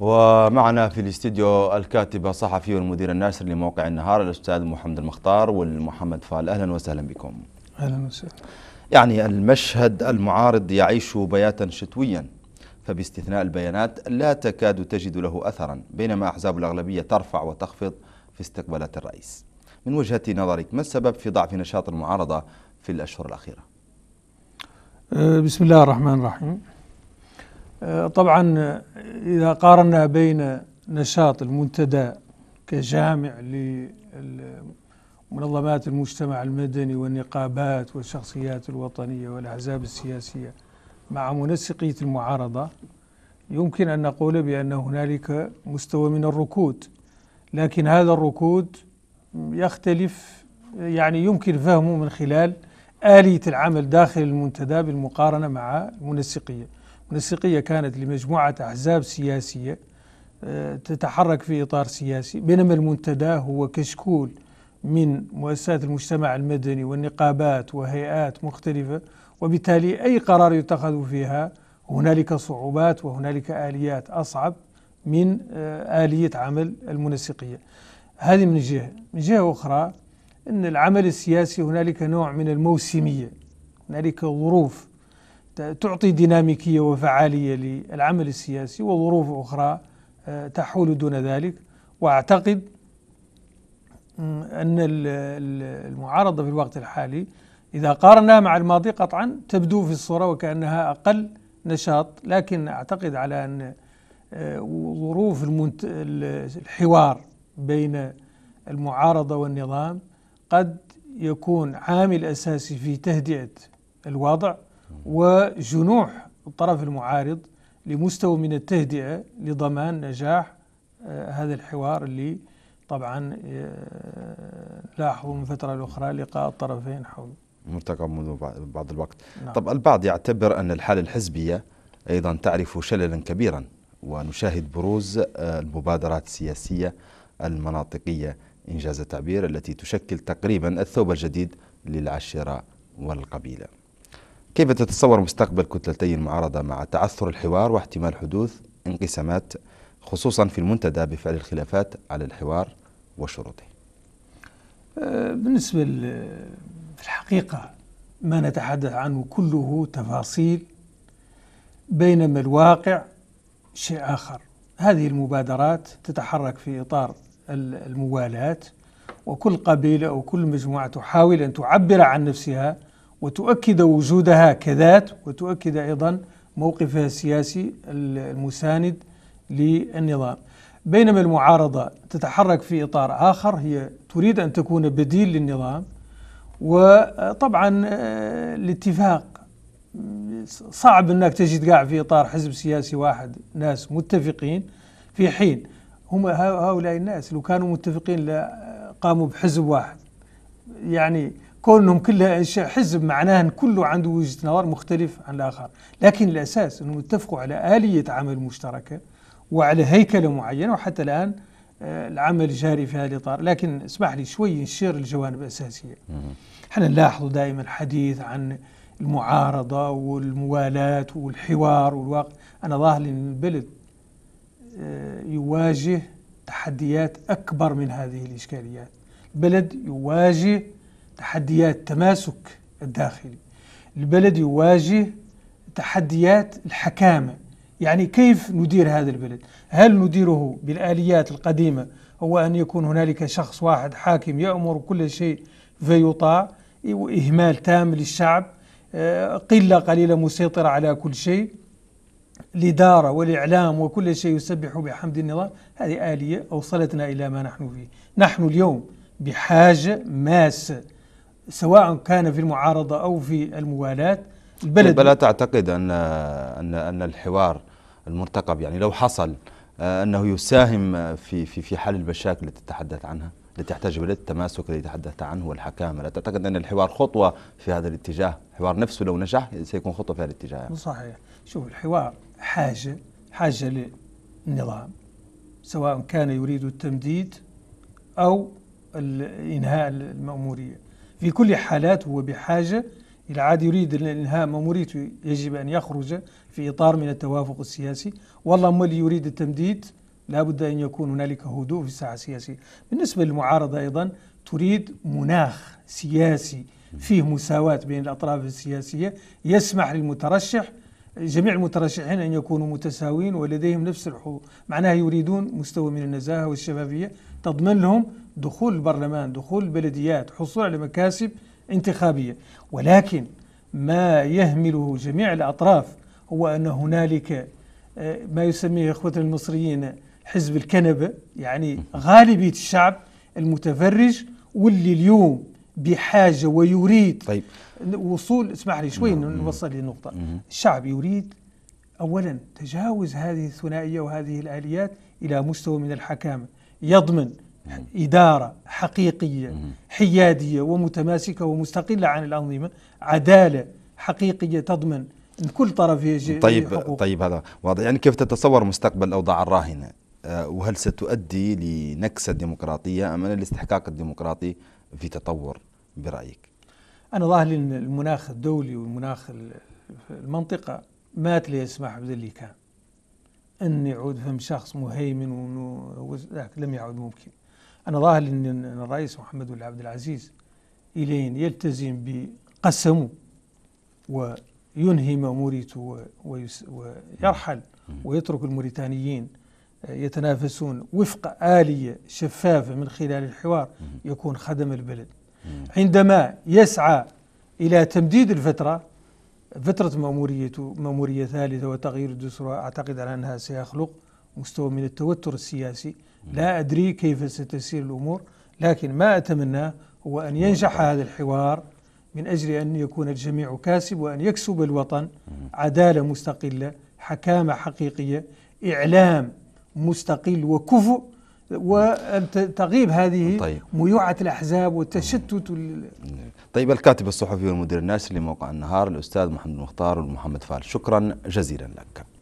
ومعنا في الاستديو الكاتب الصحفي والمدير الناشر لموقع النهار الاستاذ محمد المختار والمحمد فال اهلا وسهلا بكم. اهلا وسهلا. يعني المشهد المعارض يعيش بياتا شتويا فباستثناء البيانات لا تكاد تجد له اثرا بينما احزاب الاغلبيه ترفع وتخفض في استقبالات الرئيس. من وجهه نظرك ما السبب في ضعف نشاط المعارضه في الاشهر الاخيره؟ أه، بسم الله الرحمن الرحيم. طبعا إذا قارنا بين نشاط المنتدى كجامع لمنظمات المجتمع المدني والنقابات والشخصيات الوطنية والأحزاب السياسية مع منسقية المعارضة يمكن أن نقول بأن هنالك مستوى من الركود لكن هذا الركود يختلف يعني يمكن فهمه من خلال آلية العمل داخل المنتدى بالمقارنة مع المنسقية منسقية كانت لمجموعة أحزاب سياسية آه، تتحرك في إطار سياسي بينما المنتدى هو كشكول من مؤسسات المجتمع المدني والنقابات وهيئات مختلفة وبالتالي أي قرار يتخذ فيها هنالك صعوبات وهنالك آليات أصعب من آه، آلية عمل المنسقية هذه من جهة من جهة أخرى أن العمل السياسي هنالك نوع من الموسمية هنالك ظروف تعطي ديناميكية وفعالية للعمل السياسي وظروف أخرى آه، تحول دون ذلك وأعتقد أن المعارضة في الوقت الحالي إذا قارناها مع الماضي قطعا تبدو في الصورة وكأنها أقل نشاط لكن أعتقد على أن آه، ظروف الحوار بين المعارضة والنظام قد يكون عامل أساسي في تهدئة الوضع وجنوح الطرف المعارض لمستوى من التهدئة لضمان نجاح آه، هذا الحوار اللي طبعا آه، لاحظوا من فترة لأخرى لقاء الطرفين حول مرتقب منذ بعض الوقت نعم. طب البعض يعتبر أن الحالة الحزبية أيضا تعرف شللا كبيرا ونشاهد بروز آه، المبادرات السياسية المناطقية إنجاز التعبير التي تشكل تقريبا الثوب الجديد للعشيرة والقبيلة كيف تتصور مستقبل كتلتي المعارضة مع تعثر الحوار واحتمال حدوث انقسامات خصوصا في المنتدى بفعل الخلافات على الحوار وشروطه أه، بالنسبة في الحقيقة ما نتحدث عنه كله تفاصيل بينما الواقع شيء آخر هذه المبادرات تتحرك في إطار الموالات وكل قبيلة أو كل مجموعة تحاول أن تعبر عن نفسها وتؤكد وجودها كذات وتؤكد أيضا موقفها السياسي المساند للنظام بينما المعارضة تتحرك في إطار آخر هي تريد أن تكون بديل للنظام وطبعا آه، الاتفاق صعب أنك تجد قاع في إطار حزب سياسي واحد ناس متفقين في حين هم هؤلاء الناس لو كانوا متفقين لقاموا بحزب واحد يعني كونهم كل حزب معناه ان كله عنده وجهه نظر مختلف عن الاخر لكن الاساس انهم اتفقوا على اليه عمل مشتركه وعلى هيكله معينه وحتى الان آه، العمل جاري في هذا الاطار لكن اسمح لي شوي نشير الجوانب الاساسيه. احنا نلاحظ دائما حديث عن المعارضه والموالاه والحوار والواقع انا ظاهر ان البلد آه، يواجه تحديات اكبر من هذه الاشكاليات بلد يواجه تحديات التماسك الداخلي البلد يواجه تحديات الحكامة يعني كيف ندير هذا البلد هل نديره بالآليات القديمة هو أن يكون هنالك شخص واحد حاكم يأمر كل شيء فيطاع وإهمال تام للشعب آه، قلة قليلة مسيطرة على كل شيء الإدارة والإعلام وكل شيء يسبح بحمد النظام هذه آلية أوصلتنا إلى ما نحن فيه نحن اليوم بحاجة ماسة سواء كان في المعارضة أو في الموالاة البلد لا تعتقد أن أن أن الحوار المرتقب يعني لو حصل آه، أنه يساهم في في في حل المشاكل التي تتحدث عنها التي تحتاج إلى التماسك الذي تحدثت عنه والحكامة لا تعتقد أن الحوار خطوة في هذا الاتجاه الحوار نفسه لو نجح سيكون خطوة في هذا الاتجاه يعني. صحيح شوف الحوار حاجة حاجة للنظام سواء كان يريد التمديد أو إنهاء المأمورية في كل حالات هو بحاجة إلى عاد يريد الإنهاء ماموريته يجب أن يخرج في إطار من التوافق السياسي والله ما اللي يريد التمديد لا بد أن يكون هنالك هدوء في الساحة السياسية بالنسبة للمعارضة أيضا تريد مناخ سياسي فيه مساواة بين الأطراف السياسية يسمح للمترشح جميع المترشحين أن يكونوا متساوين ولديهم نفس الحقوق معناها يريدون مستوى من النزاهة والشفافية تضمن لهم دخول البرلمان دخول البلديات حصول على مكاسب انتخابية ولكن ما يهمله جميع الأطراف هو أن هنالك آه، ما يسميه إخوتنا المصريين حزب الكنبة يعني غالبية الشعب المتفرج واللي اليوم بحاجه ويريد طيب وصول اسمح لي شوي نوصل للنقطه الشعب يريد اولا تجاوز هذه الثنائيه وهذه الاليات الى مستوى من الحكامه يضمن إدارة حقيقية حيادية ومتماسكة ومستقلة عن الأنظمة عدالة حقيقية تضمن أن كل طرف يجي طيب حقوق. طيب هذا واضح يعني كيف تتصور مستقبل الأوضاع الراهنة آه، وهل ستؤدي لنكسة ديمقراطية أم الاستحقاق الديمقراطي في تطور برايك؟ انا ظاهر المناخ الدولي والمناخ المنطقه مات ليسمح اسمح كان ان يعود فم شخص مهيمن وذاك لم يعد ممكن انا ظاهر ان الرئيس محمد بن عبد العزيز الين يلتزم بقسمه وينهي ماموريته ويرحل ويترك الموريتانيين يتنافسون وفق آلية شفافة من خلال الحوار يكون خدم البلد عندما يسعى إلى تمديد الفترة فترة مأموريته مأمورية ثالثة وتغيير الدستور أعتقد على أنها سيخلق مستوى من التوتر السياسي لا أدري كيف ستسير الأمور لكن ما أتمناه هو أن ينجح هذا الحوار من أجل أن يكون الجميع كاسب وأن يكسب الوطن عدالة مستقلة حكامة حقيقية إعلام مستقل وكفؤ وأن تغيب هذه طيب. ميوعة الأحزاب والتشتت طيب الكاتب الصحفي والمدير الناشر لموقع النهار الأستاذ محمد المختار ومحمد فال شكرا جزيلا لك